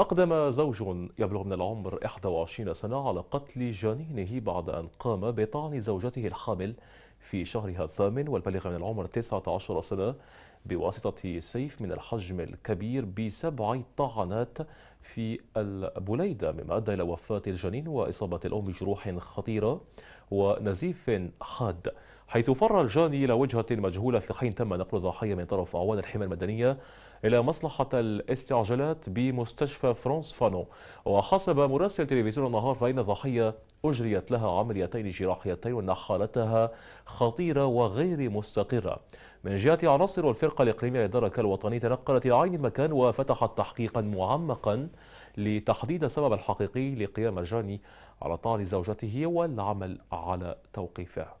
أقدم زوج يبلغ من العمر 21 سنة على قتل جنينه بعد أن قام بطعن زوجته الحامل في شهرها الثامن والبالغ من العمر 19 سنة بواسطة سيف من الحجم الكبير بسبع طعنات في البليدة مما أدى إلى وفاة الجنين وإصابة الأم بجروح خطيرة ونزيف حاد حيث فر الجاني إلى وجهة مجهولة في حين تم نقل ضحية من طرف أعوان الحمى المدنية إلى مصلحة الاستعجالات بمستشفى فرانس فانو وحسب مراسل تلفزيون النهار فإن الضحية أجريت لها عمليتين جراحيتين ونحالتها خطيرة وغير مستقرة من جهة عناصر الفرقة الإقليمية للدرك الوطني تنقلت إلى عين المكان وفتحت تحقيقا معمقا لتحديد السبب الحقيقي لقيام الجاني على طعن زوجته والعمل على توقيفه